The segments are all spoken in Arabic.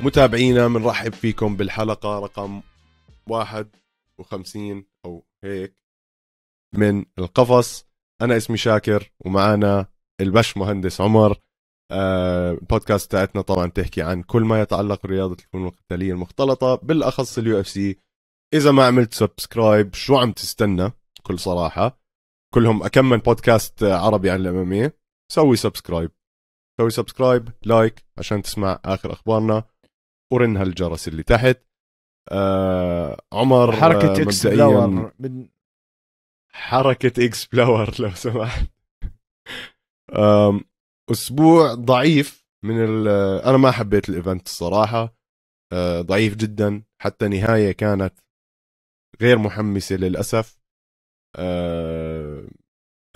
متابعينا بنرحب فيكم بالحلقة رقم 51 أو هيك من القفص أنا اسمي شاكر ومعانا البش مهندس عمر آه البودكاست تاعتنا طبعا تحكي عن كل ما يتعلق برياضة الفنون القتالية المختلطة بالأخص اليو اف سي إذا ما عملت سبسكرايب شو عم تستنى بكل صراحة كلهم أكمل بودكاست عربي عن الأمامية سوي سبسكرايب سوي سبسكرايب لايك عشان تسمع اخر اخبارنا ورنها الجرس اللي تحت آه عمر آه، حركة اكسبلور من حركة اكسبلور لو سمحت اسبوع ضعيف من انا ما حبيت الايفنت الصراحه أه ضعيف جدا حتى نهايه كانت غير محمسه للاسف أه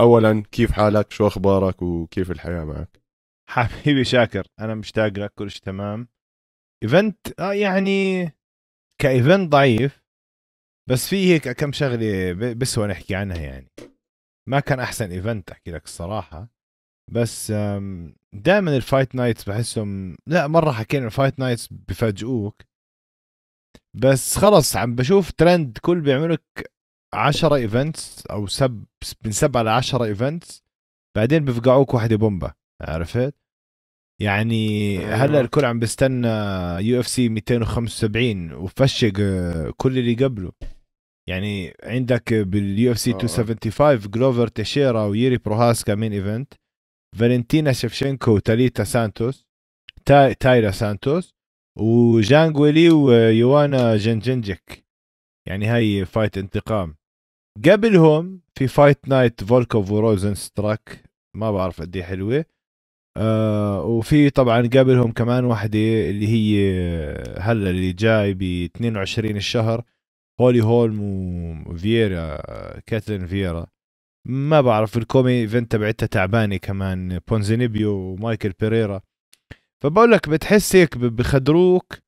اولا كيف حالك شو اخبارك وكيف الحياه معك حبيبي شاكر انا مشتاق لك كل شيء تمام ايفنت آه يعني كايفنت ضعيف بس في هيك كم شغله بسوى نحكي عنها يعني ما كان احسن ايفنت احكي لك الصراحه بس دائما الفايت نايتس بحسهم لا مره حكينا الفايت نايتس بفاجئوك بس خلص عم بشوف ترند كل بيعملك 10 ايفنتس او سب من 7 ل 10 ايفنتس بعدين بفقعوك وحده بومبا عرفت يعني أيوة. هلا الكل عم بيستنى يو اف سي 275 وفشق كل اللي قبله يعني عندك باليو اف سي 275 جلوفر تيشيرا ويري بروهاسكا مين ايفنت فالنتينا شفشنكو وتاليتا سانتوس تا... تايرا سانتوس وجانجويلي ويوانا جنجنجك يعني هاي فايت انتقام قبلهم في فايت نايت فولكوف وروزن ستراك ما بعرف قد إيه حلوه آه وفي طبعا قبلهم كمان واحدة اللي هي هلا اللي جاي ب 22 الشهر هولي هولم وفييرا كاتلين فييرا ما بعرف الكومي ايفنت تبعتها تعبانة كمان بونزينيبيو ومايكل بيريرا فبقول لك بتحس هيك بخدروك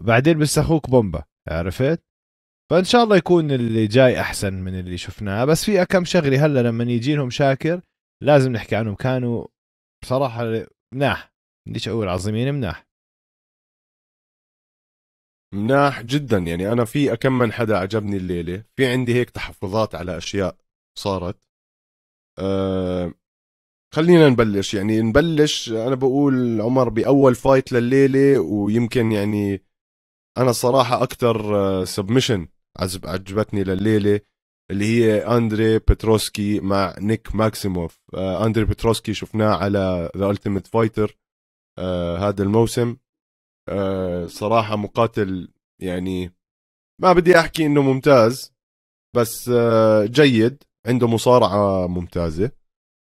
بعدين بسخوك بومبا عرفت فان شاء الله يكون اللي جاي احسن من اللي شفناه بس في كم شغله هلا لما يجي لهم شاكر لازم نحكي عنهم كانوا بصراحه مناح بديش اقول عظيمين يعني مناح مناح جدا يعني انا في كم من حدا عجبني الليله في عندي هيك تحفظات على اشياء صارت أه خلينا نبلش يعني نبلش انا بقول عمر باول فايت لليله ويمكن يعني انا صراحه اكثر سبمشن آه، عجبتني لليله اللي هي اندري بتروسكي مع نيك ماكسيموف آه اندري بتروسكي شفناه على ذا التيميت فايتر هذا الموسم آه صراحه مقاتل يعني ما بدي احكي انه ممتاز بس آه جيد عنده مصارعه ممتازه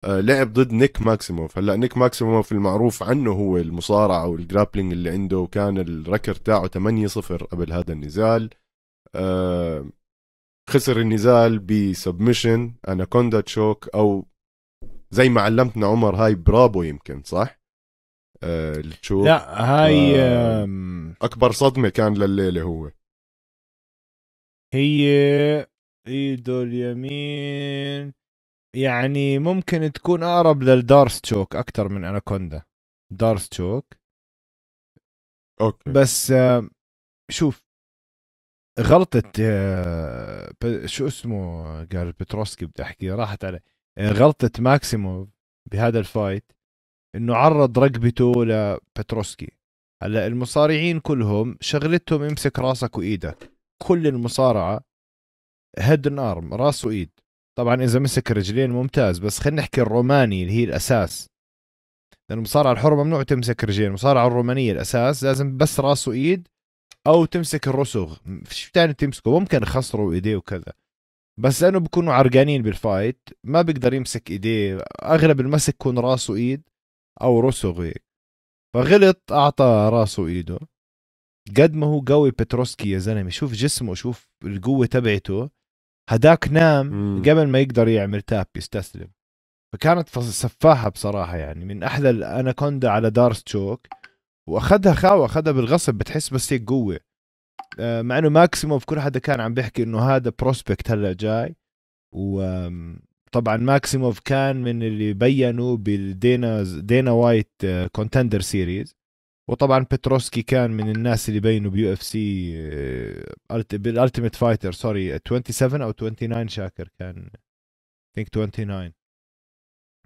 آه لعب ضد نيك ماكسيموف هلا نيك ماكسيموف المعروف عنه هو المصارعه والجرابلينج اللي عنده كان الركر تاعه 8 0 قبل هذا النزال آه خسر النزال بسبمشن اناكوندا تشوك او زي ما علمتنا عمر هاي برابو يمكن صح؟ آه لا هاي آه اكبر صدمه كان لليله هو هي ايده اليمين يعني ممكن تكون اقرب للدارس تشوك اكثر من اناكوندا دارس تشوك اوكي بس آه شوف غلطه آه، شو اسمه قال بتروسكي بدي احكي راحت علي آه، غلطه ماكسيموف بهذا الفايت انه عرض رقبته لبتروسكي هلا المصارعين كلهم شغلتهم امسك راسك وايدك كل المصارعه هيد ان ارم راس وايد طبعا اذا مسك رجلين ممتاز بس خلينا نحكي الروماني اللي هي الاساس لان المصارعه الحره ممنوع تمسك رجلين المصارعه الرومانيه الاساس لازم بس راس وايد او تمسك في فيش ثاني تمسكه ممكن يخسروا ايديه وكذا بس لانه بكونوا عرقانين بالفايت ما بيقدر يمسك ايديه اغلب المسك يكون راسه ايد او رسغ هيك فغلط اعطى راسه ايده قد ما هو قوي بتروسكي يا زلمه شوف جسمه شوف القوه تبعته هداك نام قبل ما يقدر يعمل تاب يستسلم فكانت سفاحه بصراحه يعني من احلى الاناكوندا على دارس تشوك واخذها خاوة اخذها بالغصب بتحس بس هيك قوه آه، مع انه ماكسيموف كل حدا كان عم بيحكي انه هذا بروسبكت هلا جاي وطبعا ماكسيموف كان من اللي بينوا بالدينا دينا وايت كونتندر آه، سيريز وطبعا بتروسكي كان من الناس اللي بينوا بيو اف سي بالالتيميت فايتر سوري 27 او 29 شاكر كان ثينك 29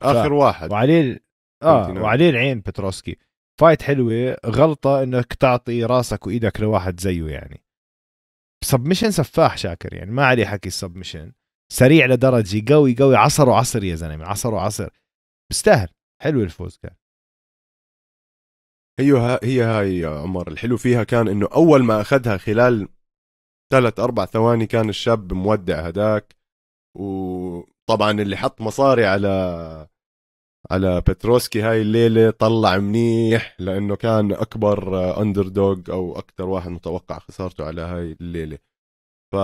اخر ف... واحد وعليه اه وعليه العين بتروسكي فايت حلوه غلطه انك تعطي راسك وايدك لواحد زيه يعني سبمشن سفاح شاكر يعني ما عليه حكي السبمشن سريع لدرجه قوي قوي عصر وعصر يا زلمه عصر وعصر بيستاهل حلو الفوز كان هي هي هاي يا عمر الحلو فيها كان انه اول ما اخذها خلال ثلاث اربع ثواني كان الشاب مودع هداك وطبعا اللي حط مصاري على على بتروسكي هاي الليلة طلع منيح لأنه كان أكبر أندر آه، دوغ أو أكثر واحد متوقع خسارته على هاي الليلة ف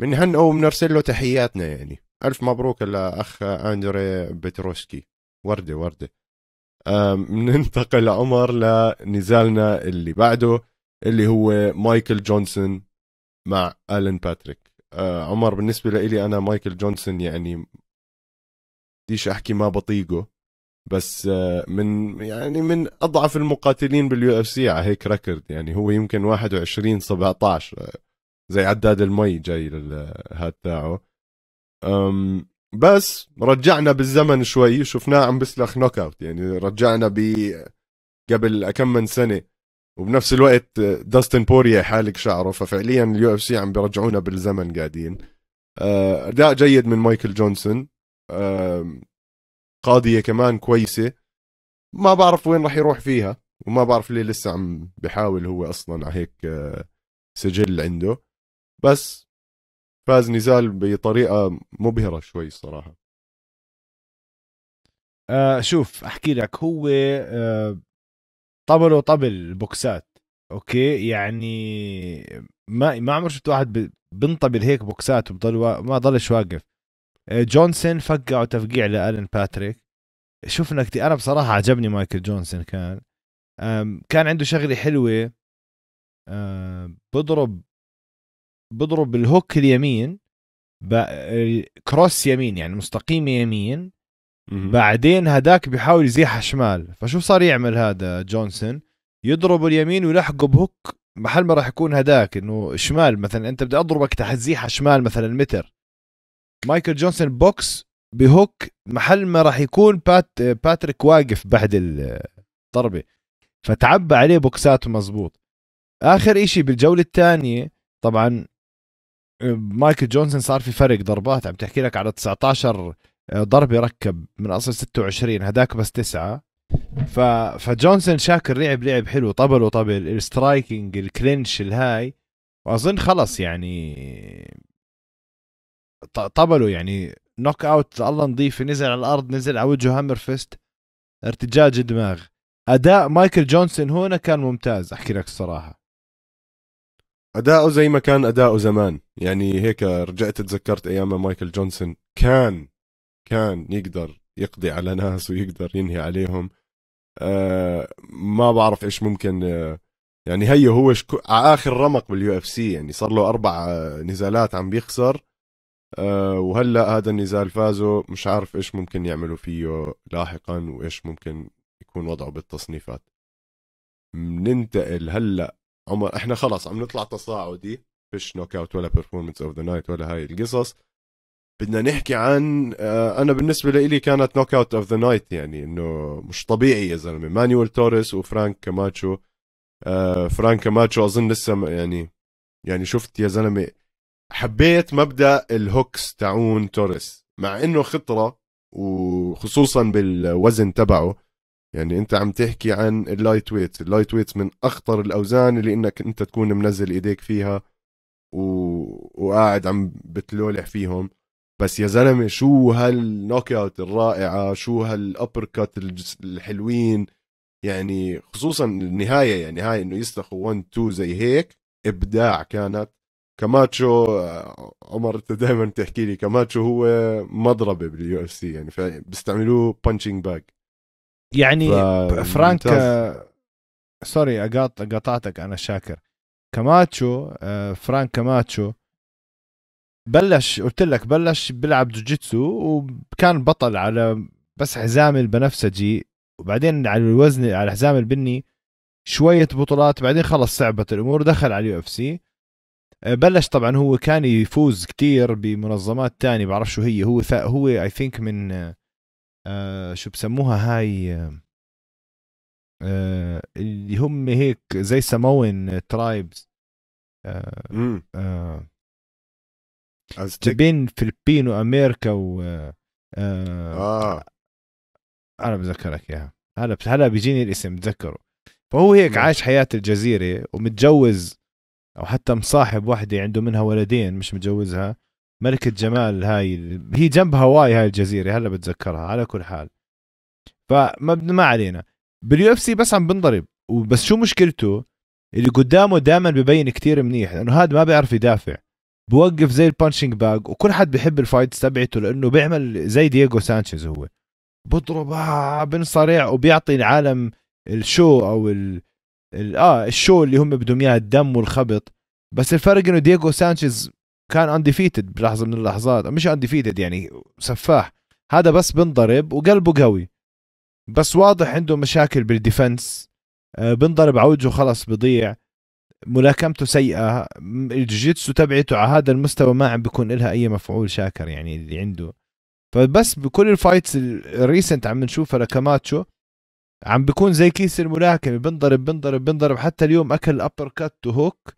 من هن أو بنرسل له تحياتنا يعني ألف مبروك لأخ آه، أندري بتروسكي وردة وردة بننتقل عمر لنزالنا اللي بعده اللي هو مايكل جونسون مع ألن باتريك آه، عمر بالنسبة لي أنا مايكل جونسون يعني بديش احكي ما بطيقه بس آه، من يعني من اضعف المقاتلين باليو اف سي على هيك ريكورد يعني هو يمكن 21 17 آه، زي عداد المي جاي للهات تاعه بس رجعنا بالزمن شوي شفناه عم بسلخ نوك اوت يعني رجعنا ب قبل كم من سنه وبنفس الوقت داستن بوريا حالق شعره ففعليا اليو اف سي عم بيرجعونا بالزمن قاعدين آه، اداء جيد من مايكل جونسون قاضيه كمان كويسه ما بعرف وين راح يروح فيها وما بعرف ليه لسه عم بحاول هو اصلا على هيك آه، سجل عنده بس فاز نزال بطريقه مبهره شوي الصراحه آه شوف احكي لك هو آه طبل وطبل بوكسات اوكي يعني ما ما عمر شفت واحد بنطبل هيك بوكسات وبضل ما ضلش واقف جونسون فقعوا تفقيع لالن باتريك شفنا كتير انا بصراحه عجبني مايكل جونسون كان كان عنده شغله حلوه بضرب بضرب الهوك اليمين كروس يمين يعني مستقيم يمين بعدين هداك بيحاول يزيحها شمال فشو صار يعمل هذا جونسون يضرب اليمين ويلحقه بهوك محل ما راح يكون هداك انه شمال مثلا انت بدي اضربك تحت زيحه شمال مثلا متر مايكل جونسون بوكس بهوك محل ما راح يكون بات باتريك واقف بعد الضربه فتعبى عليه بوكساته مزبوط اخر إشي بالجوله الثانيه طبعا مايكل جونسون صار في فرق ضربات عم تحكي لك على 19 آه، ضربه ركب من اصل 26 هداك بس تسعه ف... فجونسون شاكر لعب لعب حلو طبل وطبل السترايكنج الكلينش الهاي واظن خلص يعني طبلوا يعني نوك اوت الله نظيفه نزل على الارض نزل على وجهه هامر فيست ارتجاج دماغ اداء مايكل جونسون هنا كان ممتاز احكي لك الصراحه اداؤه زي ما كان اداؤه زمان يعني هيك رجعت تذكرت ايام مايكل جونسون كان كان يقدر يقضي على ناس ويقدر ينهي عليهم آه ما بعرف ايش ممكن آه يعني هي هو شكو... على اخر رمق باليو اف سي يعني صار له اربع نزالات عم بيخسر آه، وهلا هذا النزال فازوا مش عارف ايش ممكن يعملوا فيه لاحقا وايش ممكن يكون وضعه بالتصنيفات بننتقل هلا عمر احنا خلص عم نطلع تصاعدي فيش نوك اوت ولا بيرفورمنس اوف ذا نايت ولا هاي القصص بدنا نحكي عن آه، انا بالنسبه لي كانت نوك اوت اوف ذا نايت يعني انه مش طبيعي يا زلمه مانويل توريس وفرانك كاماتشو آه، فرانك كاماتشو اظن لسه يعني يعني شفت يا زلمه حبيت مبدا الهوكس تاعون توريس مع انه خطره وخصوصا بالوزن تبعه يعني انت عم تحكي عن اللايت ويت اللايت ويت من اخطر الاوزان اللي انك انت تكون منزل ايديك فيها و... وقاعد عم بتلولح فيهم بس يا زلمه شو هالنوك اوت الرائعه شو هالابر كات الحلوين يعني خصوصا النهايه يعني هاي انه يستخوا 1 2 زي هيك ابداع كانت كماتشو آه، عمر انت دائما تحكي لي كماتشو هو مضربه باليو اف سي يعني بيستعملوه بانشينج باك يعني ف... فرانك آه، سوري أقاط... قطعتك انا شاكر كماتشو آه، فرانك كماتشو بلش قلت لك بلش بيلعب جوجيتسو وكان بطل على بس حزام البنفسجي وبعدين على الوزن على حزام البني شويه بطولات بعدين خلص صعبت الامور دخل على اليو اف سي آه، بلش طبعا هو كان يفوز كتير بمنظمات تانية بعرف شو هي هو هو اي ثينك من آه،, آه شو بسموها هاي آه, آه، اللي هم هيك زي سموين ترايبز آه آه بين فلبين وامريكا و آه, آه انا بذكرك اياها هلا هلا بيجيني الاسم بتذكره فهو هيك نعم. عايش حياه الجزيره ومتجوز او حتى مصاحب وحده عنده منها ولدين مش متجوزها ملكة جمال هاي هي جنب هواي هاي الجزيرة هلا بتذكرها على كل حال فما ما علينا باليو اف سي بس عم بنضرب وبس شو مشكلته اللي قدامه دائما ببين كتير منيح لانه هذا ما بيعرف يدافع بوقف زي البانشنج باج وكل حد بحب الفايتس تبعته لانه بيعمل زي دييغو سانشيز هو بضرب بنصارع وبيعطي العالم الشو او ال اه الشو اللي هم بدهم اياه الدم والخبط بس الفرق انه دييغو سانشيز كان انديفيتد بلحظه من اللحظات مش انديفيتد يعني سفاح هذا بس بنضرب وقلبه قوي بس واضح عنده مشاكل بالديفنس آه، بنضرب على وجهه خلص بضيع ملاكمته سيئه الجوجيتسو تبعته على هذا المستوى ما عم بيكون لها اي مفعول شاكر يعني اللي عنده فبس بكل الفايتس الريسنت عم نشوفها لكاماتشو عم بيكون زي كيس الملاكمه بنضرب بنضرب بنضرب حتى اليوم اكل ابر كات وهوك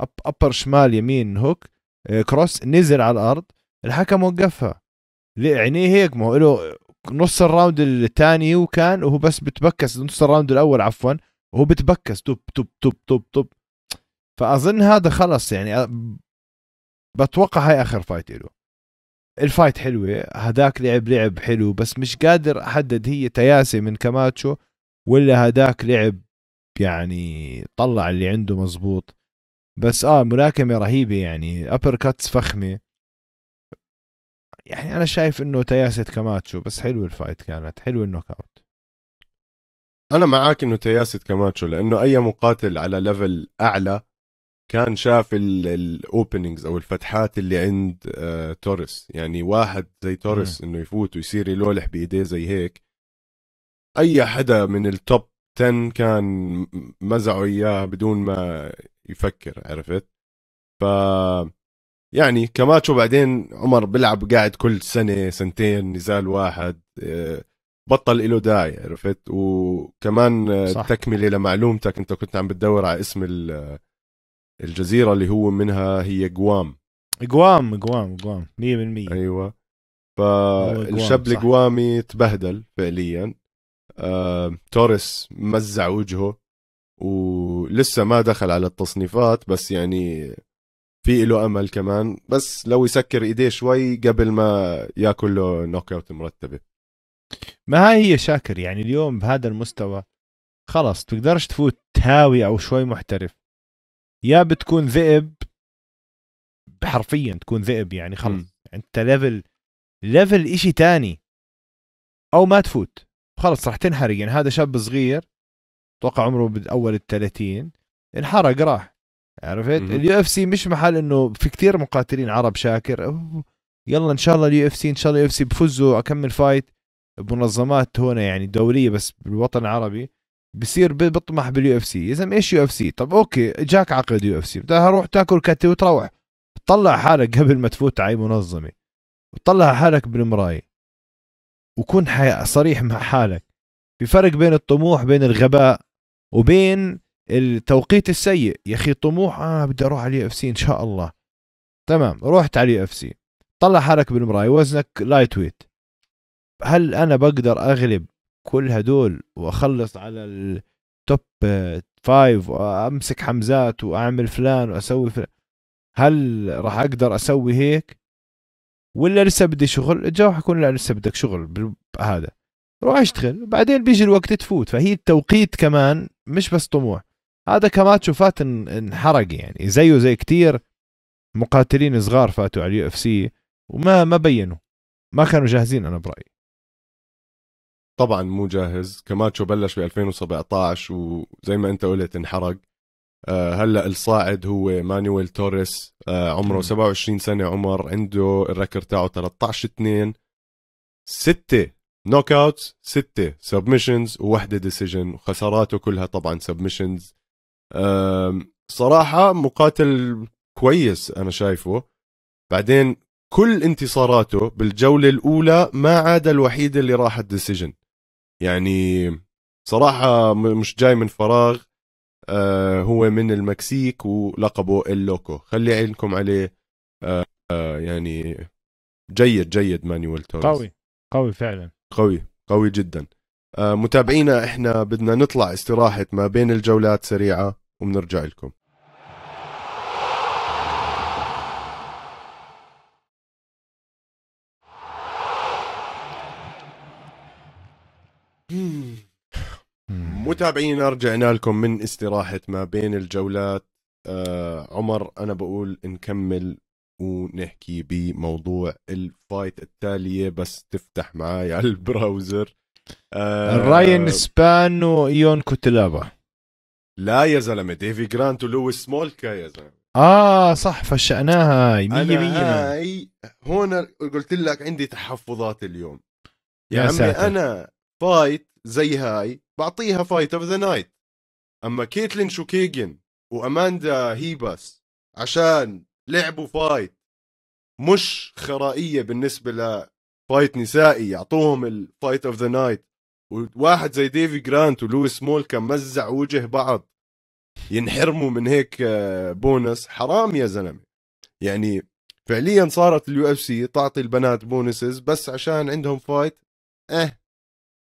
أب ابر شمال يمين هوك آه، كروس نزل على الارض الحكم وقفها عينيه يعني هيك ما هو له نص الراوند الثاني وكان وهو بس بتبكس نص الراوند الاول عفوا وهو بتبكس توب توب توب توب توب فاظن هذا خلص يعني بتوقع هاي اخر فايت له الفايت حلوه هذاك لعب لعب حلو بس مش قادر احدد هي تياسي من كاماتشو ولا هداك لعب يعني طلع اللي عنده مزبوط بس اه ملاكمه رهيبه يعني ابر كاتس فخمه يعني انا شايف انه تياسه كاماتشو بس حلو الفايت كانت حلو النوك اوت انا معاك انه تياسه كاماتشو لانه اي مقاتل على ليفل اعلى كان شاف الاوبننجز او الفتحات اللي عند آه توريس يعني واحد زي توريس انه يفوت ويصير يلولح بايديه زي هيك اي حدا من التوب 10 كان مزعوا اياه بدون ما يفكر عرفت ف يعني كماتشو بعدين عمر بيلعب قاعد كل سنه سنتين نزال واحد آه، بطل له داعي عرفت وكمان صح. تكمله لمعلومتك انت كنت عم بتدور على اسم الجزيره اللي هو منها هي قوام قوام قوام قوام 100% ايوه فالشاب القوامي تبهدل فعليا آه، توريس مزع وجهه ولسه ما دخل على التصنيفات بس يعني في له امل كمان بس لو يسكر ايديه شوي قبل ما ياكل له نوك اوت مرتبه ما هي شاكر يعني اليوم بهذا المستوى خلص تقدرش تفوت هاوي او شوي محترف يا بتكون ذئب حرفيا تكون ذئب يعني خلص م. انت ليفل ليفل اشي تاني او ما تفوت خلص راح تنحرق يعني هذا شاب صغير اتوقع عمره باول ال 30 انحرق راح عرفت اليو اف سي مش محل انه في كثير مقاتلين عرب شاكر أوه. يلا ان شاء الله اليو اف سي ان شاء الله اليو اف سي بفوزوا اكمل فايت بمنظمات هنا يعني دوليه بس بالوطن العربي بصير بطمح باليو اف سي يا زلمه ايش يو اف سي طب اوكي جاك عقد يو اف سي بدها روح تاكل كتي وتروح طلع حالك قبل ما تفوت على اي منظمه طلع حالك بالمرايه وكون صريح مع حالك في فرق بين الطموح بين الغباء وبين التوقيت السيء يا اخي طموح اه بدي اروح على اف سي ان شاء الله تمام رحت على اف سي طلع حالك بالمرايه وزنك لايت ويت هل انا بقدر اغلب كل هدول واخلص على التوب فايف وامسك حمزات واعمل فلان واسوي فلان هل راح اقدر اسوي هيك ولا لسه بدي شغل الجواب حيكون لا لسه بدك شغل هذا روح اشتغل بعدين بيجي الوقت تفوت فهي التوقيت كمان مش بس طموح هذا كماتشو فات انحرق يعني زيه زي كتير مقاتلين صغار فاتوا على اليو اف سي وما ما بينوا ما كانوا جاهزين انا برايي طبعا مو جاهز كماتشو بلش ب 2017 وزي ما انت قلت انحرق آه، هلا الصاعد هو مانويل توريس آه، عمره 27 سنه عمر عنده الركر تاعه 13 2 6 نوك اوت 6 سبمشنز ووحده ديسيجن وخساراته كلها طبعا سبمشنز صراحه مقاتل كويس انا شايفه بعدين كل انتصاراته بالجوله الاولى ما عدا الوحيده اللي راحت ديسيجن يعني صراحه مش جاي من فراغ آه، هو من المكسيك ولقبه اللوكو خلي عينكم عليه آه، آه، يعني جيد جيد مانويل توريز قوي قوي فعلا قوي قوي جدا متابعينا احنا بدنا نطلع استراحة ما بين الجولات سريعة وبنرجع لكم Hmm. متابعينا رجعنا لكم من استراحة ما بين الجولات آه عمر أنا بقول نكمل ونحكي بموضوع الفايت التالية بس تفتح معاي على البراوزر آه راين سبان وإيون كوتلابا لا يا زلمة ديفي جرانت ولويس سمولكا يا زلمة اه صح فشأناها هاي 100 100 هاي هون قلت لك عندي تحفظات اليوم يا, يا عمي ساتر. انا فايت زي هاي بعطيها فايت اوف ذا نايت اما كيتلين شوكيجن واماندا هيباس عشان لعبوا فايت مش خرائيه بالنسبه لفايت نسائي يعطوهم الفايت اوف ذا نايت وواحد زي ديفي جرانت ولويس مول كان مزع وجه بعض ينحرموا من هيك آه، بونس حرام يا زلمه يعني فعليا صارت اليو اف سي تعطي البنات بونسز بس عشان عندهم فايت اه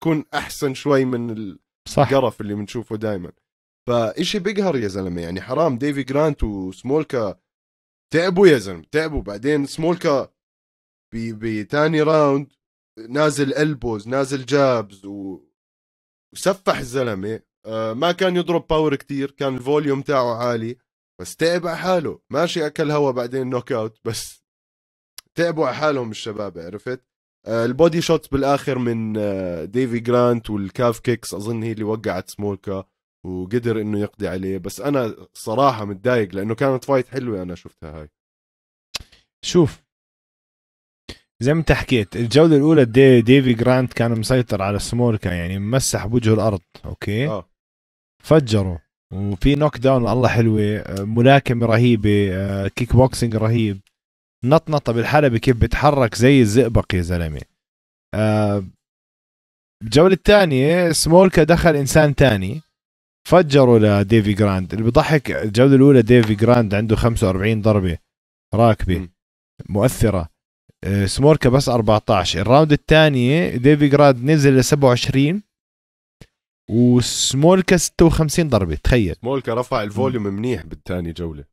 تكون احسن شوي من القرف اللي بنشوفه دائما فإشي بيقهر يا زلمه يعني حرام ديفي جرانت وسمولكا تعبوا يا زلمه تعبوا بعدين سمولكا بثاني راوند نازل البوز نازل جابز و... وسفح الزلمه آه ما كان يضرب باور كتير كان الفوليوم تاعه عالي بس تعب على حاله ماشي اكل هوا بعدين نوك اوت بس تعبوا على حالهم الشباب عرفت آه، البودي شوت بالاخر من آه، ديفي جرانت والكاف كيكس اظن هي اللي وقعت سمولكا وقدر انه يقضي عليه بس انا صراحه متضايق لانه كانت فايت حلوه انا شفتها هاي شوف زي ما انت حكيت الجوله الاولى دي ديفي جرانت كان مسيطر على سمولكا يعني مسح بوجه الارض اوكي آه. فجره وفي نوك داون الله حلوه آه، ملاكمه رهيبه كيك بوكسينج رهيب نطنطه بالحلبة كيف بتحرك زي الزئبق يا زلمه آه الجوله الثانيه سمولكا دخل انسان ثاني فجروا لديفي جراند اللي بضحك الجوله الاولى ديفي جراند عنده 45 ضربه راكبه مؤثره آه، سمولكا بس 14 الراوند الثانيه ديفي جراند نزل ل 27 وسمولكا 56 ضربه تخيل سمولكا رفع الفوليوم م. منيح بالثاني جوله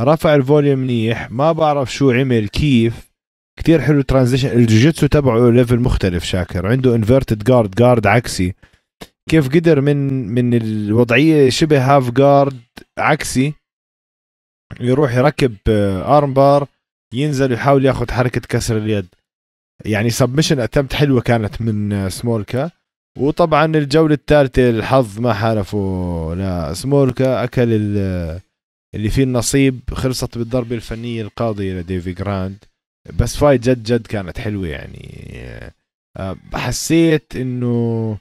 رفع الفوليوم منيح ما بعرف شو عمل كيف كتير حلو ترانزيشن الجوجيتسو تبعه ليفل مختلف شاكر عنده انفيرتد جارد جارد عكسي كيف قدر من من الوضعيه شبه هاف جارد عكسي يروح يركب ارم آه، بار ينزل يحاول ياخذ حركه كسر اليد يعني سبمشن اتمت حلوه كانت من آه، سمولكا وطبعا الجوله الثالثه الحظ ما حالفه لا سمولكا اكل اللي فيه النصيب خلصت بالضربه الفنيه القاضيه لديفي جراند بس فايت جد جد كانت حلوه يعني آه، حسيت انه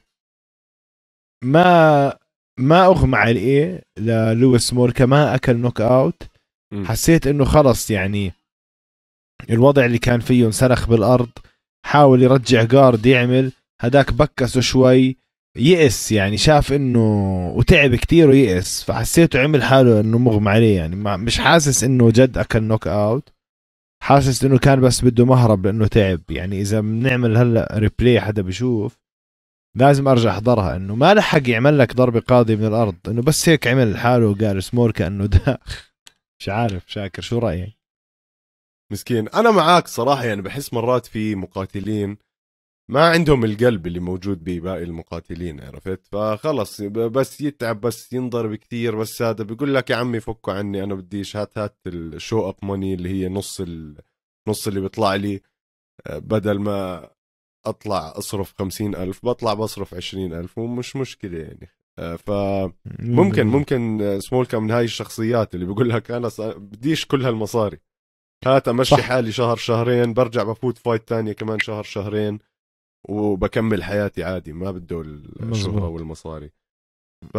ما ما اغمى عليه للويس مولكا ما اكل نوك اوت حسيت انه خلص يعني الوضع اللي كان فيه انسلخ بالارض حاول يرجع جارد يعمل هداك بكسه شوي يئس يعني شاف انه وتعب كتير ويئس فحسيته عمل حاله انه مغمى عليه يعني مش حاسس انه جد اكل نوك اوت حاسس انه كان بس بده مهرب لانه تعب يعني اذا بنعمل هلا ريبلاي حدا بشوف لازم ارجع احضرها انه ما لحق يعمل لك ضربه قاضيه من الارض انه بس هيك عمل حاله وقال سمور كانه داخ مش عارف شاكر شو رايك مسكين انا معاك صراحه يعني بحس مرات في مقاتلين ما عندهم القلب اللي موجود بباقي المقاتلين عرفت فخلص بس يتعب بس ينضرب كثير بس هذا بيقول لك يا عمي فكوا عني انا بديش هات هات الشو اب موني اللي هي نص ال... نص اللي بيطلع لي بدل ما اطلع اصرف خمسين ألف بطلع بصرف عشرين ألف ومش مشكلة يعني ف ممكن ممكن سمول كان من هاي الشخصيات اللي بيقول لك انا بديش كل هالمصاري هات امشي صح. حالي شهر شهرين برجع بفوت فايت تانية كمان شهر شهرين وبكمل حياتي عادي ما بده الشهره والمصاري ف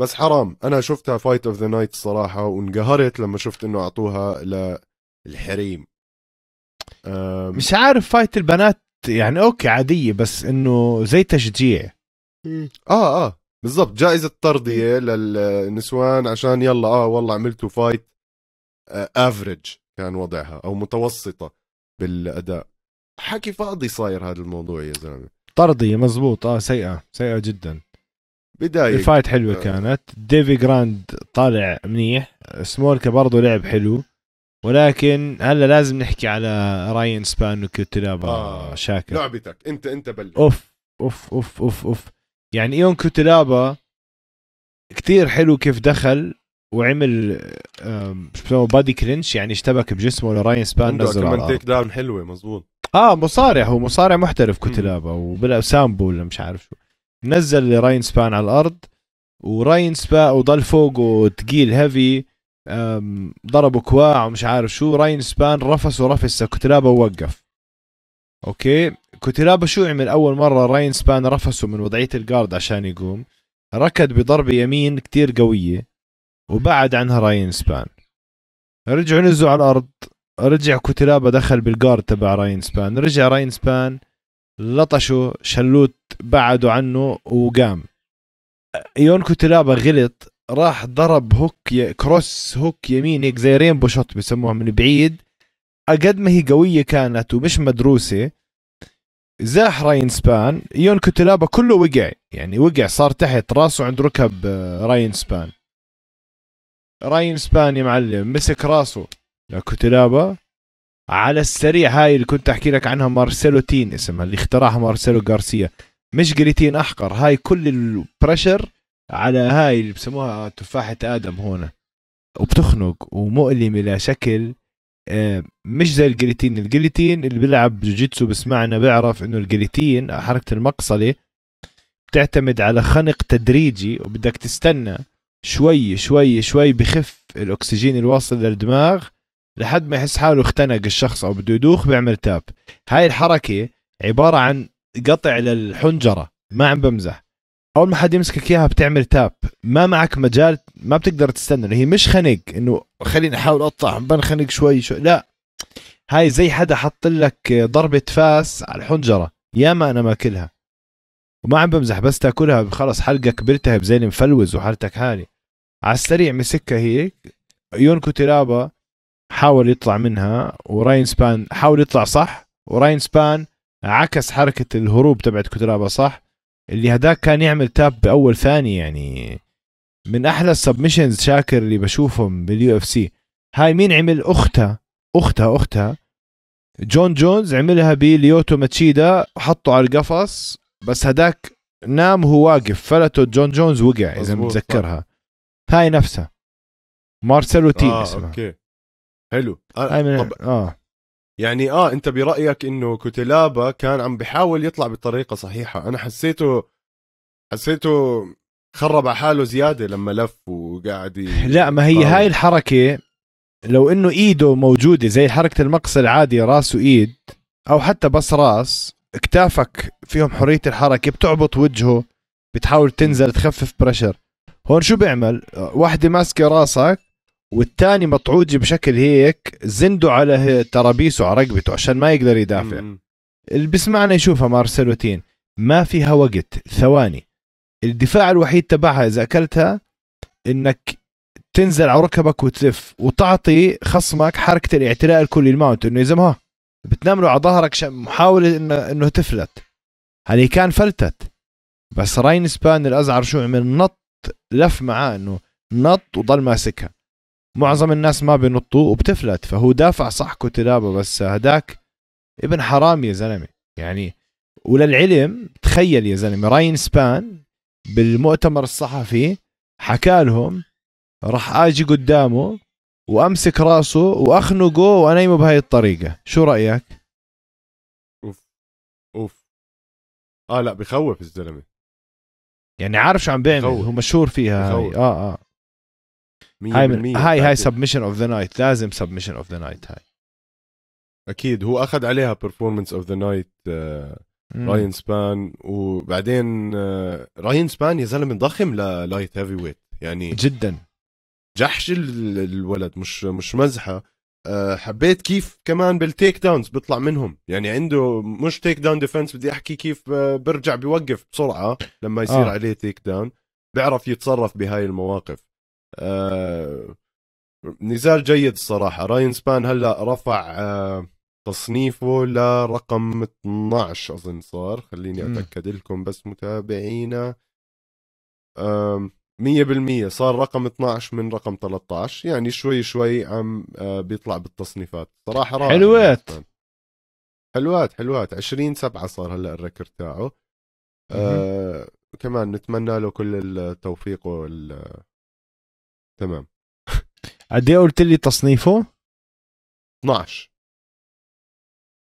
بس حرام انا شفتها فايت اوف ذا نايت الصراحه وانقهرت لما شفت انه اعطوها للحريم مش عارف فايت البنات يعني اوكي عاديه بس انه زي تشجيع اه اه بالضبط جائزه ترضيه للنسوان عشان يلا اه والله عملتوا فايت افريج آه، كان وضعها او متوسطه بالاداء حكي فاضي صاير هذا الموضوع يا زلمه طردي مزبوط اه سيئه سيئه جدا بداية الفايت حلوه آه. كانت ديفي جراند طالع منيح سمولكا برضه لعب حلو ولكن هلا لازم نحكي على راين سبان وكوتلابا آه. شاكر لعبتك انت انت بلش اوف اوف اوف اوف اوف يعني ايون كوتلابا كثير حلو كيف دخل وعمل شو بادي كلينش يعني اشتبك بجسمه لراين سبان نزل كمان تيك داون حلوه مزبوط اه مصارع هو مصارع محترف كتلابا وبلا سامبو ولا مش عارف شو نزل راين سبان على الارض وراين سبان وضل فوقه ثقيل هيفي ضربه كواع ومش عارف شو راين سبان رفس ورفس كتلابا ووقف اوكي كوتيلابا شو عمل اول مره راين سبان رفسه من وضعيه الجارد عشان يقوم ركض بضربه يمين كتير قويه وبعد عنها راين سبان رجعوا نزلوا على الارض رجع كوتيلابا دخل بالجارد تبع راين سبان رجع راين سبان لطشه شلوت بعده عنه وقام يون كوتيلابا غلط راح ضرب هوك ي... كروس هوك يمين هيك زي رينبو شوت بسموها من بعيد قد ما هي قوية كانت ومش مدروسة زاح راين سبان يون كوتيلابا كله وقع يعني وقع صار تحت راسه عند ركب آه، راين سبان راين سبان يا معلم مسك راسه كوتيلابا على السريع هاي اللي كنت احكي لك عنها مارسيلو تين اسمها اللي اخترعها مارسيلو غارسيا مش جريتين احقر هاي كل البريشر على هاي اللي بسموها تفاحه ادم هون وبتخنق ومؤلمه لشكل آه، مش زي الجليتين الجليتين اللي بيلعب جوجيتسو بسمعنا بيعرف انه الجليتين حركه المقصله بتعتمد على خنق تدريجي وبدك تستنى شوي شوي شوي بخف الاكسجين الواصل للدماغ لحد ما يحس حاله اختنق الشخص او بده يدوخ بيعمل تاب هاي الحركه عباره عن قطع للحنجره ما عم بمزح اول ما حد يمسكك اياها بتعمل تاب ما معك مجال ما بتقدر تستنى هي مش خنق انه خليني احاول اقطع بنخنق شوي شوي لا هاي زي حدا حط لك ضربه فاس على الحنجره ياما انا ماكلها وما عم بمزح بس تاكلها خلص حلقك بيلتهب زي المفلوز وحالتك حالي على السريع مسكها هيك يونكو ترابا حاول يطلع منها وراين سبان حاول يطلع صح وراين سبان عكس حركة الهروب تبعت كترابة صح اللي هداك كان يعمل تاب بأول ثانية يعني من أحلى السبمشنز شاكر اللي بشوفهم باليو اف سي هاي مين عمل أختها أختها أختها جون جونز عملها بليوتو ماتشيدا وحطه على القفص بس هداك نام هو واقف فلته جون جونز وقع إذا متذكرها هاي نفسها مارسيلو تي آه اسمها اوكي حلو آه. من... طب... آه. يعني اه انت برايك انه كوتيلابا كان عم بحاول يطلع بطريقه صحيحه انا حسيته حسيته خرب على حاله زياده لما لف وقاعد ي... لا ما هي آه. هاي الحركه لو انه ايده موجوده زي حركه المقص العادي راس وايد او حتى بس راس اكتافك فيهم حريه الحركه بتعبط وجهه بتحاول تنزل تخفف بريشر هون شو بيعمل آه، واحده ماسكه راسك والثاني مطعوج بشكل هيك زنده على ترابيسه على رقبته عشان ما يقدر يدافع اللي بسمعنا يشوفها مارسلوتين ما فيها وقت ثواني الدفاع الوحيد تبعها اذا اكلتها انك تنزل على ركبك وتلف وتعطي خصمك حركه الاعتلاء الكلي الماونت انه يزمها بتنام له على ظهرك محاوله انه انه تفلت هني كان فلتت بس راين سبان الازعر شو عمل نط لف معاه انه نط وضل ماسكها معظم الناس ما بينطوا وبتفلت فهو دافع صح كوتيلابا بس هداك ابن حرام يا زلمه يعني وللعلم تخيل يا زلمه راين سبان بالمؤتمر الصحفي حكى لهم راح اجي قدامه وامسك راسه واخنقه وانيمه بهاي الطريقه شو رايك اوف اوف اه لا بخوف الزلمه يعني عارف شو عم بيعمل هو مشهور فيها هاي. اه اه هاي من هاي هاي سبمشن اوف ذا نايت لازم سبمشن اوف ذا نايت هاي اكيد هو اخذ عليها بيرفورمانس اوف ذا نايت راين سبان وبعدين راين آه، سبان يا زلمه ضخم للايت هيفي ويت يعني جدا جحش الولد مش مش مزحه آه، حبيت كيف كمان بالتيك داونز بيطلع منهم يعني عنده مش تيك داون ديفنس بدي احكي كيف آه، برجع بيوقف بسرعه لما يصير آه. عليه تيك داون بيعرف يتصرف بهاي المواقف آه، نزال جيد الصراحه راين سبان هلا رفع آه، تصنيفه لرقم 12 اظن صار خليني اتاكد لكم بس متابعينا 100% صار رقم 12 من رقم 13 يعني شوي شوي عم آه، بيطلع بالتصنيفات صراحه رائع حلوات حلوات حلوات 20 7 صار هلا الركر تاعه آه كمان نتمنى له كل التوفيق وال تمام قد ايه قلت لي تصنيفه؟ 12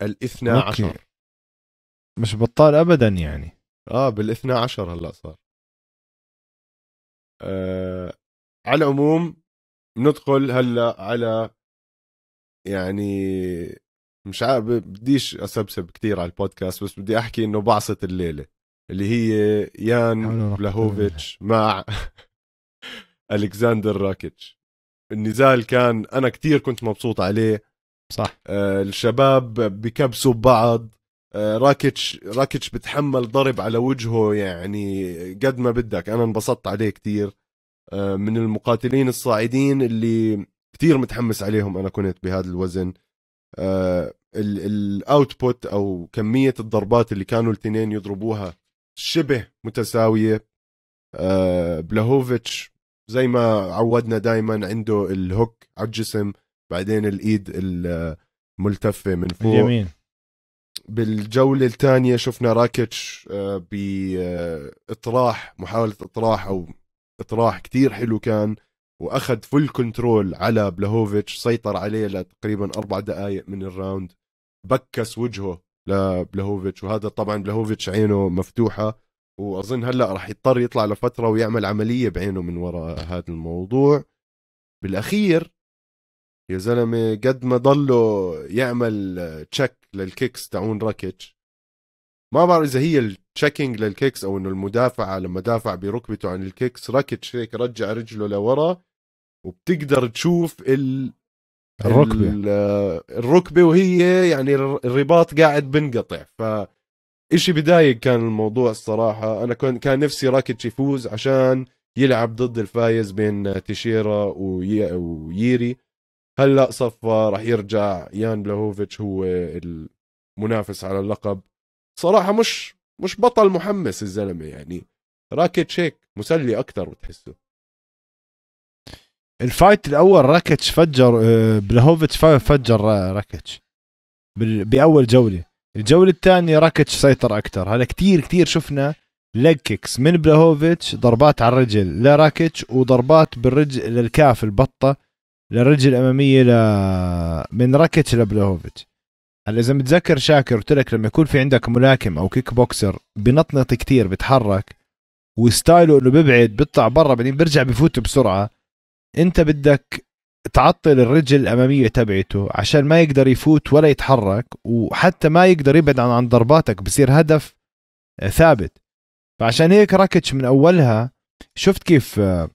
الاثنى عشر مش بطال ابدا يعني اه بالاثنى عشر هلا صار آه على العموم ندخل هلا على يعني مش عارف بديش اسبسب كثير على البودكاست بس بدي احكي انه بعصة الليله اللي هي يان بلاهوفيتش مع الكساندر راكيتش النزال كان انا كتير كنت مبسوط عليه صح آه الشباب بكبسوا بعض آه راكيتش راكيتش بتحمل ضرب على وجهه يعني قد ما بدك انا انبسطت عليه كتير آه من المقاتلين الصاعدين اللي كتير متحمس عليهم انا كنت بهذا الوزن آه الاوتبوت او كميه الضربات اللي كانوا الاثنين يضربوها شبه متساويه آه بلاهوفيتش زي ما عودنا دائما عنده الهوك على الجسم بعدين الايد الملتفه من فوق اليمين بالجوله الثانيه شفنا راكيتش آه، باطراح محاوله اطراح او اطراح كتير حلو كان واخذ فل كنترول على بلاهوفيتش سيطر عليه لتقريبا اربع دقائق من الراوند بكس وجهه لبلاهوفيتش وهذا طبعا بلاهوفيتش عينه مفتوحه واظن هلا راح يضطر يطلع لفتره ويعمل عمليه بعينه من وراء هذا الموضوع بالاخير يا زلمه قد ما ضله يعمل تشيك للكيكس تاعون راكيتش ما بعرف اذا هي التشيكينج للكيكس او انه المدافعه لما دافع بركبته عن الكيكس راكيتش هيك رجع رجله لورا وبتقدر تشوف ال الركبه الركبه وهي يعني الرباط قاعد بنقطع ف اشي بدايق كان الموضوع الصراحة انا كان, كان نفسي راكيتش يفوز عشان يلعب ضد الفايز بين تيشيرا وييري هلا صفى راح يرجع يان بلاهوفيتش هو المنافس على اللقب صراحة مش مش بطل محمس الزلمة يعني راكيتش هيك مسلي اكثر بتحسه الفايت الاول راكيتش فجر آه، بلاهوفيتش فجر راكيتش باول جوله الجوله الثانيه راكيتش سيطر اكثر هلا كثير كثير شفنا ليج كيكس من بلاهوفيتش ضربات على الرجل لراكيتش وضربات بالرجل للكاف البطه للرجل الاماميه ل... من راكيتش لبلاهوفيتش هلا اذا متذكر شاكر قلت لك لما يكون في عندك ملاكم او كيك بوكسر بنطنط كثير بتحرك وستايله انه بيبعد بيطلع برا بعدين بيرجع بفوت بسرعه انت بدك تعطل الرجل الاماميه تبعته عشان ما يقدر يفوت ولا يتحرك وحتى ما يقدر يبعد عن, عن ضرباتك بصير هدف آه، ثابت فعشان هيك راكتش من اولها شفت كيف آه،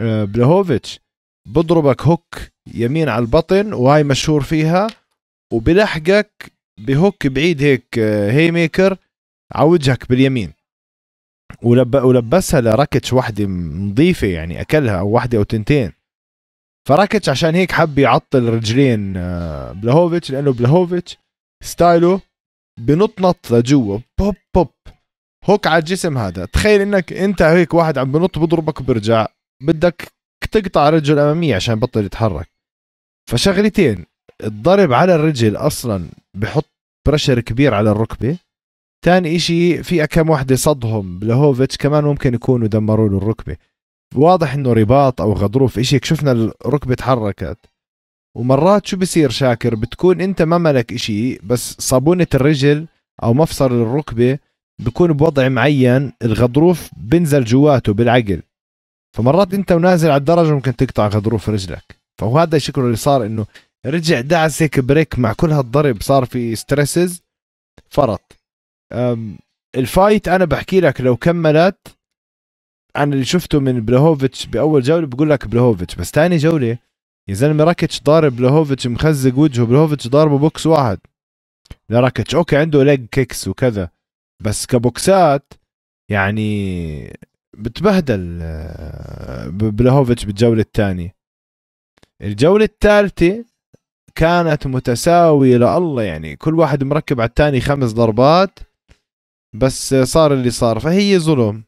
آه، بلهوفيتش بضربك هوك يمين على البطن وهاي مشهور فيها وبلحقك بهوك بعيد هيك هي ميكر على وجهك باليمين ولبسها لراكتش وحده نظيفه يعني اكلها او وحده او تنتين فراكيتش عشان هيك حب يعطل رجلين آه، بلاهوفيتش لانه بلاهوفيتش ستايله نط لجوا بوب بوب هوك على الجسم هذا تخيل انك انت هيك واحد عم بنط بضربك برجع بدك تقطع رجل أمامية عشان بطل يتحرك فشغلتين الضرب على الرجل اصلا بحط برشر كبير على الركبه ثاني إشي في كم وحده صدهم بلهوفيتش كمان ممكن يكونوا دمروا له الركبه واضح انه رباط او غضروف اشي شفنا الركبه تحركت ومرات شو بصير شاكر بتكون انت ما ملك اشي بس صابونه الرجل او مفصل الركبه بكون بوضع معين الغضروف بنزل جواته بالعقل فمرات انت ونازل على الدرجه ممكن تقطع غضروف رجلك فهذا شكله اللي صار انه رجع دعس هيك بريك مع كل هالضرب صار في ستريسز فرط الفايت انا بحكي لك لو كملت انا اللي شفته من بلوهوفيتش باول جوله بقول لك بلوهوفيتش بس ثاني جوله يا زلمه راكيتش ضارب بلوهوفيتش مخزق وجهه بلوهوفيتش ضاربه بوكس واحد لراكيتش اوكي عنده ليج كيكس وكذا بس كبوكسات يعني بتبهدل آه، بلوهوفيتش بالجوله الثانيه الجوله الثالثه كانت متساويه لله يعني كل واحد مركب على الثاني خمس ضربات بس آه، صار اللي صار فهي ظلم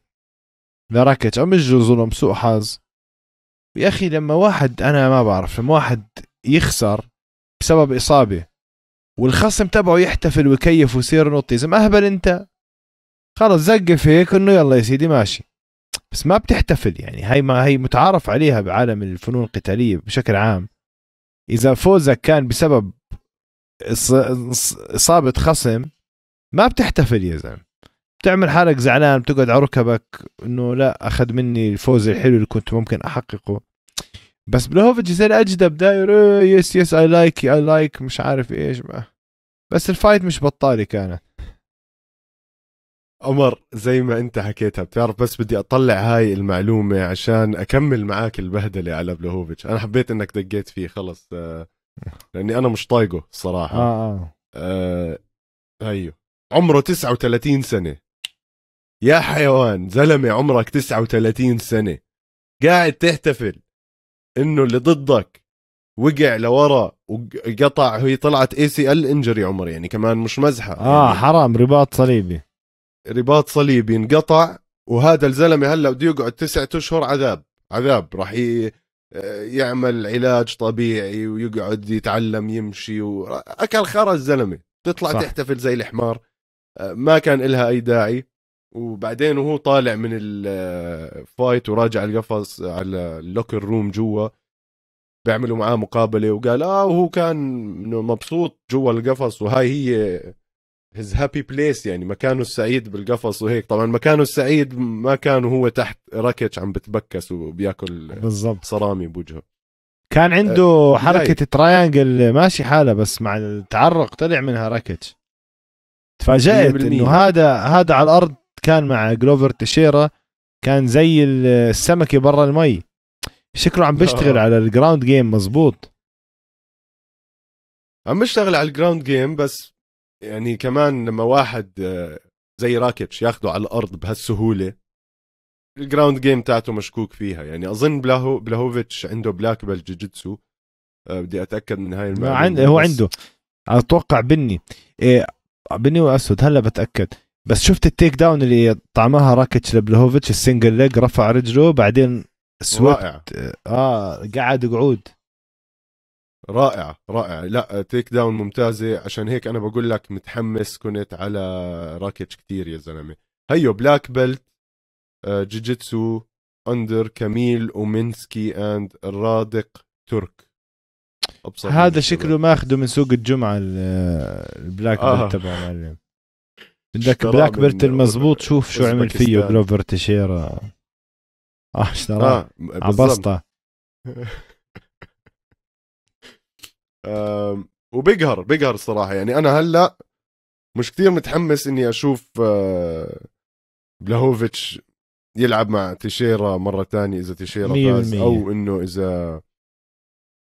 لراكيتش عم يجري ظلم سوء حظ يا اخي لما واحد انا ما بعرف لما واحد يخسر بسبب اصابه والخصم تبعه يحتفل ويكيف ويصير نط يا زلمه اهبل انت خلص زقف هيك انه يلا يا سيدي ماشي بس ما بتحتفل يعني هي ما هي متعارف عليها بعالم الفنون القتاليه بشكل عام اذا فوزك كان بسبب اصابه خصم ما بتحتفل يا زلمه بتعمل حالك زعلان بتقعد على ركبك انه لا اخذ مني الفوز الحلو اللي كنت ممكن احققه بس بلوفيتش زي الاجدب داير يس يس اي لايك اي لايك مش عارف ايش بقى. بس الفايت مش بطاله كانت عمر زي ما انت حكيتها بتعرف بس بدي اطلع هاي المعلومه عشان اكمل معاك البهدله على بلوهوفيتش انا حبيت انك دقيت فيه خلص آه، لاني انا مش طايقه الصراحه اه اه, آه. ايوه عمره 39 سنه يا حيوان زلمه عمرك 39 سنه قاعد تحتفل انه اللي ضدك وقع لورا وقطع هي طلعت اي سي ال انجري عمر يعني كمان مش مزحه اه يعني حرام رباط صليبي رباط صليبي انقطع وهذا الزلمه هلا بده يقعد تسعة اشهر عذاب عذاب راح ي... يعمل علاج طبيعي ويقعد يتعلم يمشي اكل خرا الزلمه تطلع صح. تحتفل زي الحمار آه، ما كان لها اي داعي وبعدين وهو طالع من الفايت وراجع القفص على اللوكر روم جوا بيعملوا معاه مقابله وقال اه وهو كان مبسوط جوا القفص وهاي هي هز هابي بليس يعني مكانه السعيد بالقفص وهيك طبعا مكانه السعيد ما كان هو تحت راكيتش عم بتبكس وبياكل بالضبط صرامي بوجهه كان عنده آه حركه تراينجل ماشي حاله بس مع التعرق طلع منها راكيتش تفاجأت انه هذا هذا على الارض كان مع جلوفر تشيرا كان زي السمكه برا المي شكله عم بيشتغل آه. على الجراوند جيم مزبوط عم بيشتغل على الجراوند جيم بس يعني كمان لما واحد آه، زي راكتش ياخده على الارض بهالسهوله الجراوند جيم تاعته مشكوك فيها يعني اظن بلاهو بلاهوفيتش عنده بلاك بيلت جوجيتسو بدي اتاكد من هاي المعلومه هو عنده اتوقع بني إيه بني واسود هلا بتاكد بس شفت التيك داون اللي طعمها راكتش لبلهوفيتش السنجل ليج رفع رجله بعدين سوت اه قعد قعود رائع رائع لا تيك داون ممتازة عشان هيك أنا بقول لك متحمس كنت على راكتش كتير يا زلمة هيو بلاك بيلت جيجيتسو أندر كميل اومنسكي أند الرادق ترك هذا شكله ماخده من سوق الجمعة البلاك آه. بيلت آه. تبعه معلم بدك بلاك بيرت المزبوط شوف شو عمل فيه جلوفر تشيرا اه اشتراه آه عبسطة وبقهر بقهر الصراحه يعني انا هلا مش كتير متحمس اني اشوف آه، بلاهوفيتش يلعب مع تيشيرا مره تانية اذا تيشيرا فاز او انه اذا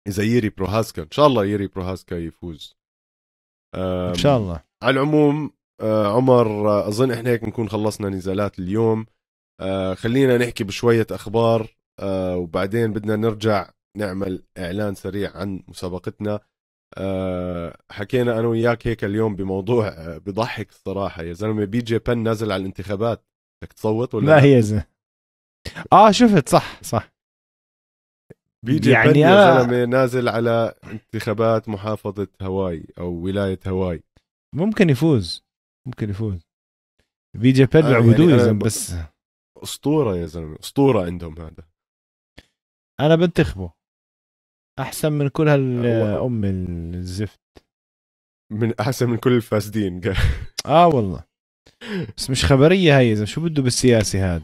اذا ييري بروهاسكا ان شاء الله ييري بروهاسكا يفوز ان شاء الله على العموم آه، عمر آه، اظن احنا هيك نكون خلصنا نزالات اليوم آه، خلينا نحكي بشويه اخبار وبعدين بدنا نرجع نعمل اعلان سريع عن مسابقتنا حكينا انا وياك هيك اليوم بموضوع بضحك الصراحه يا زلمه بي جي بن نازل على الانتخابات بدك تصوت ولا لا هي زي. اه شفت صح صح بي جي يعني بن يا زلمه نازل على انتخابات محافظه هواي او ولايه هواي ممكن يفوز ممكن يفوز بي جي بيل بيعبدوه آه يعني يا زلمه بس اسطوره يا زلمه اسطوره عندهم هذا انا بنتخبه احسن من كل هالام الزفت من احسن من كل الفاسدين اه والله بس مش خبريه هي اذا شو بده بالسياسي هذا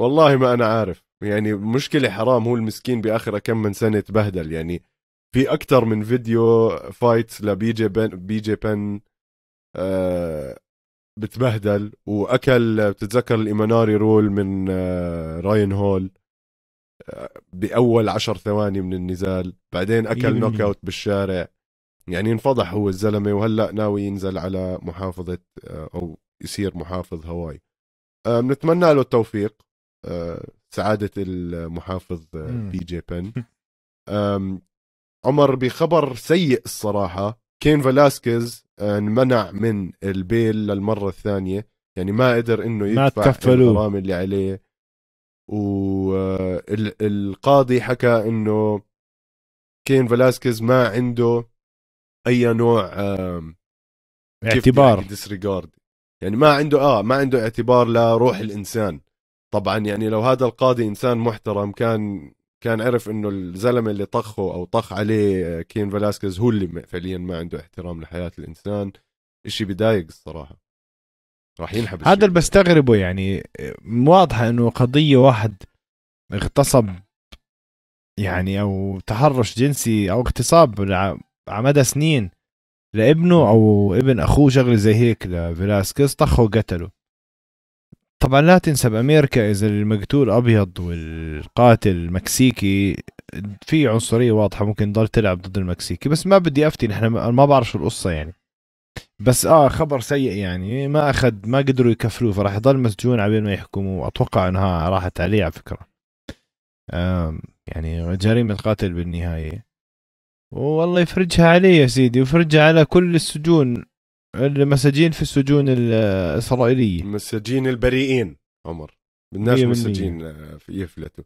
والله ما انا عارف يعني مشكله حرام هو المسكين باخر كم من سنه تبهدل يعني في اكثر من فيديو فايت لبي جي بن بي جي بن آه، بتبهدل واكل بتتذكر الايماناري رول من آه، راين هول آه، باول عشر ثواني من النزال بعدين اكل إيه. نوك اوت بالشارع يعني انفضح هو الزلمه وهلا ناوي ينزل على محافظه او يصير محافظ هواي بنتمنى له التوفيق سعاده المحافظ بي جي بن عمر بخبر سيء الصراحه كين فلاسكيز آه، انمنع من البيل للمره الثانيه يعني ما قدر انه يدفع الغرامه اللي عليه والقاضي آه، حكى انه كين فلاسكيز ما عنده اي نوع اعتبار ديسريجارد يعني ما عنده اه ما عنده اعتبار لروح الانسان طبعا يعني لو هذا القاضي انسان محترم كان كان عرف انه الزلمه اللي طخه او طخ عليه آه، كين فلاسكيز هو اللي فعليا ما عنده احترام لحياه الانسان اشي بضايق الصراحه راح ينحب هذا اللي بستغربه يعني واضحه انه قضيه واحد اغتصب يعني او تحرش جنسي او اغتصاب على مدى سنين لابنه او ابن اخوه شغله زي هيك لفلاسكيز طخه وقتله طبعا لا تنسى بامريكا اذا المقتول ابيض والقاتل مكسيكي في عنصريه واضحه ممكن تضل تلعب ضد المكسيكي بس ما بدي افتي نحن ما بعرف شو القصه يعني بس اه خبر سيء يعني ما اخذ ما قدروا يكفلوه فراح يضل مسجون على ما يحكموا واتوقع انها راحت عليه على فكره يعني جريمه قاتل بالنهايه والله يفرجها عليه يا سيدي ويفرجها على كل السجون المساجين في السجون الاسرائيليه المساجين البريئين عمر بدناش مساجين آه، يفلتوا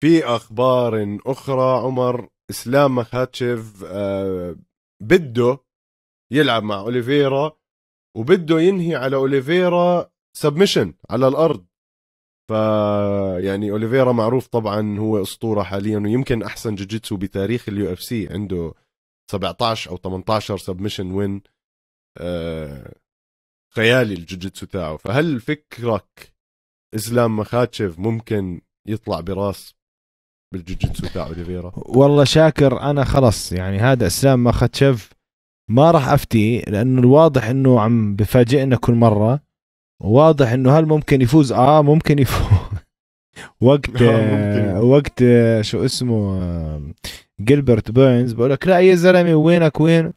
في اخبار اخرى عمر اسلام مخاتشف آه، بده يلعب مع اوليفيرا وبده ينهي على اوليفيرا سبمشن على الارض ف يعني اوليفيرا معروف طبعا هو اسطوره حاليا ويمكن احسن جوجيتسو بتاريخ اليو اف سي عنده 17 او 18 سبمشن وين آه، خيالي الجوجيتسو تاعه فهل فكرك اسلام مخاتشف ممكن يطلع براس بالجوجيتسو تاعه ليفيرا والله شاكر انا خلص يعني هذا اسلام مخاتشف ما راح افتي لانه الواضح انه عم بفاجئنا كل مره واضح انه هل ممكن يفوز اه ممكن يفوز وقت آه، وقت شو اسمه جيلبرت بيرنز بقول لك لا يا زلمه وينك وين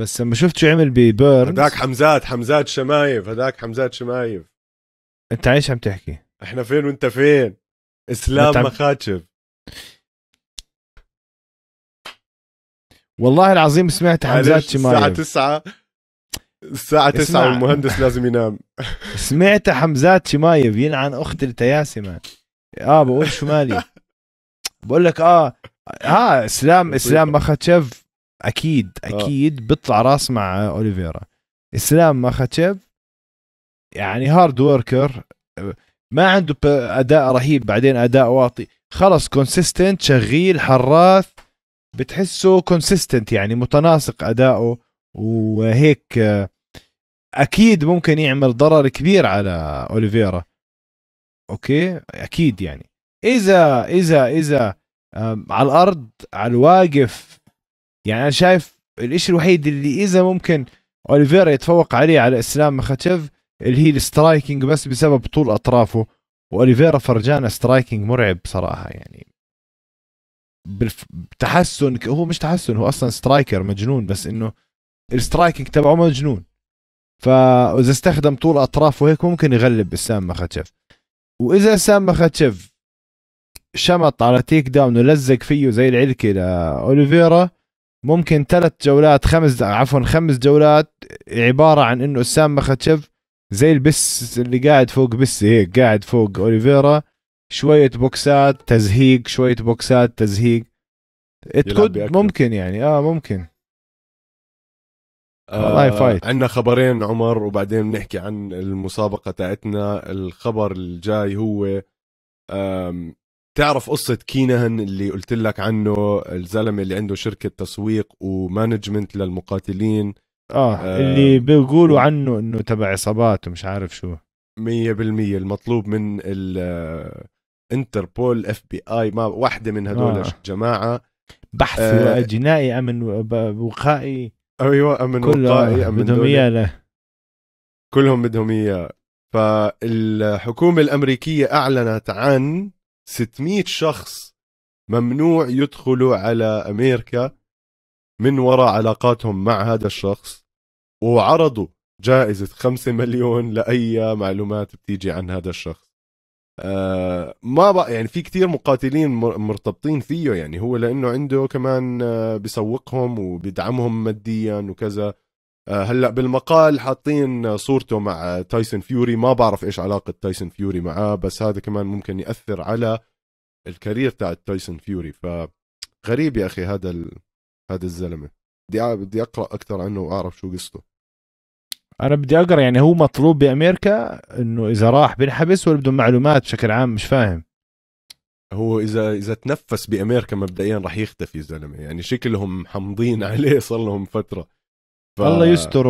بس لما شفت شو عمل ببيرنز هداك حمزات حمزات شمايف هداك حمزات شمايف انت ايش عم تحكي؟ احنا فين وانت فين؟ اسلام مخاتشف والله العظيم سمعت حمزات شمايف الساعة 9 الساعة 9 والمهندس لازم ينام سمعت حمزات شمايف يلعن اخت التياسمة اه بقول شمالي بقول لك اه اه اسلام اسلام مخاتشيف اكيد اكيد آه. بيطلع راس مع اوليفيرا اسلام مخاتشيف يعني هارد وركر ما عنده اداء رهيب بعدين اداء واطي خلص كونسيستنت شغيل حراث بتحسه كونسيستنت يعني متناسق اداؤه وهيك آه، اكيد ممكن يعمل ضرر كبير على اوليفيرا اوكي اكيد يعني اذا اذا اذا على الارض على الواقف يعني انا شايف الشيء الوحيد اللي اذا ممكن اوليفيرا يتفوق عليه على اسلام مخاتشيف اللي هي السترايكنج بس بسبب طول اطرافه واوليفيرا فرجانا سترايكنج مرعب صراحه يعني بتحسن هو مش تحسن هو اصلا سترايكر مجنون بس انه السترايكنج تبعه مجنون فاذا استخدم طول اطرافه هيك ممكن يغلب اسلام مخاتشيف واذا اسلام مخاتشيف شمط على تيك داون ولزق فيه زي العلكه لاوليفيرا ممكن ثلاث جولات خمس عفوا خمس جولات عباره عن انه اسام مخاتشف زي البس اللي قاعد فوق بس هيك قاعد فوق اوليفيرا شويه بوكسات تزهيق شويه بوكسات تزهيق اتكود ممكن يعني اه ممكن آه، والله آه فايت عندنا خبرين عمر وبعدين بنحكي عن المسابقه تاعتنا الخبر الجاي هو تعرف قصة كينهن اللي قلت لك عنه الزلمة اللي عنده شركة تسويق ومانجمنت للمقاتلين آه, آه اللي بيقولوا عنه انه تبع عصابات ومش عارف شو مية بالمية المطلوب من الانتربول آه، اف بي اي ما واحدة من هدول آه. الجماعة بحث آه جنائي امن وقائي ايوه امن وقائي امن بدهم اياه كلهم بدهم اياه فالحكومة الامريكية اعلنت عن 600 شخص ممنوع يدخلوا على امريكا من وراء علاقاتهم مع هذا الشخص وعرضوا جائزة 5 مليون لأي معلومات بتيجي عن هذا الشخص آه ما بقى يعني في كتير مقاتلين مرتبطين فيه يعني هو لأنه عنده كمان آه بيسوقهم وبيدعمهم ماديا وكذا آه، هلا بالمقال حاطين صورته مع تايسون فيوري ما بعرف ايش علاقه تايسون فيوري معاه بس هذا كمان ممكن ياثر على الكارير تاع تايسون فيوري فغريب يا اخي هذا ال... هذا الزلمه بدي بدي اقرا اكثر عنه واعرف شو قصته انا بدي اقرا يعني هو مطلوب بامريكا انه اذا راح بنحبس ولا بدهم معلومات بشكل عام مش فاهم هو اذا اذا تنفس بامريكا مبدئيا راح يختفي زلمه يعني شكلهم حامضين عليه صار لهم فتره ف... الله يستر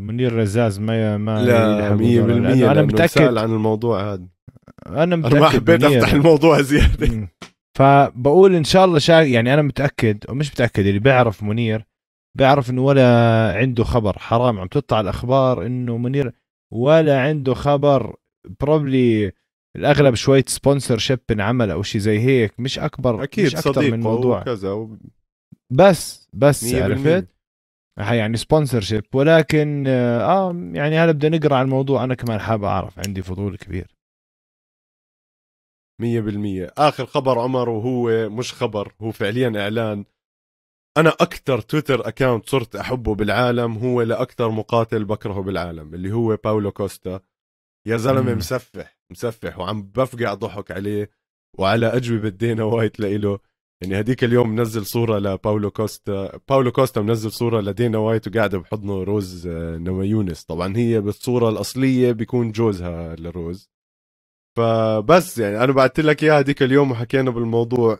منير رزاز ما ما لا 100% انا متاكد عن الموضوع هذا انا متاكد انا ما حبيت افتح الموضوع زياده فبقول ان شاء الله شا... يعني انا متاكد ومش متاكد اللي بيعرف منير بيعرف انه ولا عنده خبر حرام عم تطلع الاخبار انه منير ولا عنده خبر بروبلي الاغلب شويه سبونسر شيب انعمل او شيء زي هيك مش اكبر اكيد مش اكثر من موضوع كذا و... بس بس عرفت يعني سبونسر شيب ولكن آه،, اه يعني هلا بدنا نقرا عن الموضوع انا كمان حاب اعرف عندي فضول كبير 100% اخر خبر عمر وهو مش خبر هو فعليا اعلان انا اكثر تويتر اكاونت صرت احبه بالعالم هو لاكثر مقاتل بكرهه بالعالم اللي هو باولو كوستا يا زلمه مسفح مسفح وعم بفقع ضحك عليه وعلى اجوبه دينا وايت لإله يعني هديك اليوم منزل صوره لباولو كوستا باولو كوستا منزل صوره لدينا وايت وقاعده بحضنه روز آه، يونس طبعا هي بالصوره الاصليه بيكون جوزها لروز فبس يعني انا بعثت لك اياها هديك اليوم وحكينا بالموضوع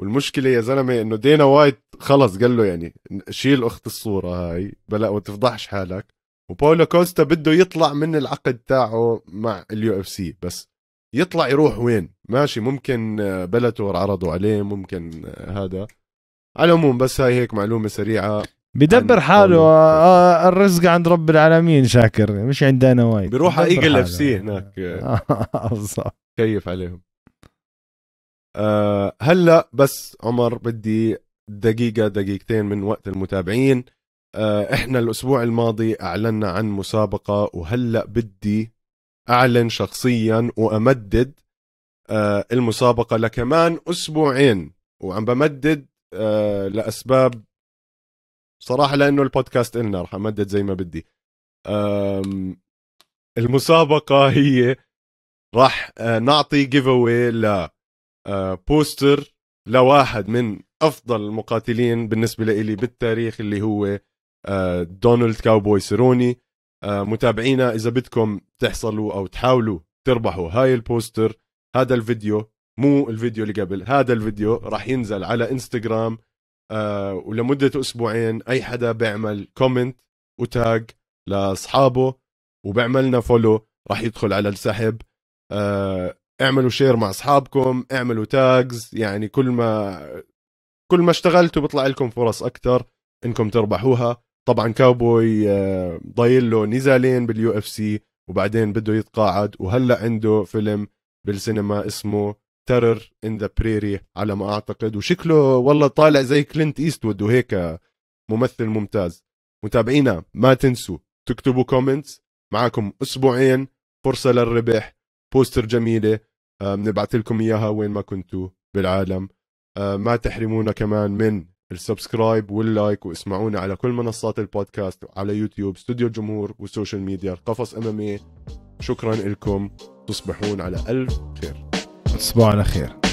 والمشكله يا زلمه انه دينا وايت خلص قال له يعني شيل اخت الصوره هاي بلا وتفضحش حالك وباولو كوستا بده يطلع من العقد تاعه مع اليو اف سي بس يطلع يروح وين ماشي ممكن آه، بلتور عرضوا عليه ممكن آه، هذا على العموم بس هاي هيك معلومه سريعه بدبر حاله آه،, آه الرزق عند رب العالمين شاكر مش عندنا وايد بيروح على ايجل اف سي هناك كيف عليهم آه هلا بس عمر بدي دقيقه دقيقتين من وقت المتابعين آه احنا الاسبوع الماضي اعلنا عن مسابقه وهلا بدي اعلن شخصيا وامدد آه، المسابقه لكمان اسبوعين وعم بمدد آه، لاسباب صراحه لانه البودكاست النا رح امدد زي ما بدي المسابقه هي راح آه، نعطي جيف اواي ل بوستر لواحد من افضل المقاتلين بالنسبه لي بالتاريخ اللي هو دونالد كاوبوي سيروني آه، متابعينا اذا بدكم تحصلوا او تحاولوا تربحوا هاي البوستر هذا الفيديو مو الفيديو اللي قبل هذا الفيديو راح ينزل على انستغرام آه ولمدة أسبوعين أي حدا بيعمل كومنت وتاج لأصحابه وبعملنا فولو راح يدخل على السحب آه اعملوا شير مع أصحابكم اعملوا تاجز يعني كل ما كل ما اشتغلتوا بيطلع لكم فرص اكثر إنكم تربحوها طبعا كاوبوي آه، ضايل له نزالين باليو اف سي وبعدين بده يتقاعد وهلا عنده فيلم بالسينما اسمه ترر ان ذا بريري على ما اعتقد وشكله والله طالع زي كلينت ايستوود وهيك ممثل ممتاز متابعينا ما تنسوا تكتبوا كومنتس معكم اسبوعين فرصه للربح بوستر جميله آه، بنبعث لكم اياها وين ما كنتوا بالعالم آه، ما تحرمونا كمان من السبسكرايب واللايك واسمعونا على كل منصات البودكاست وعلى يوتيوب استوديو الجمهور والسوشيال ميديا القفص أمامي إيه. شكرا لكم تصبحون على ألف خير تصبحوا على خير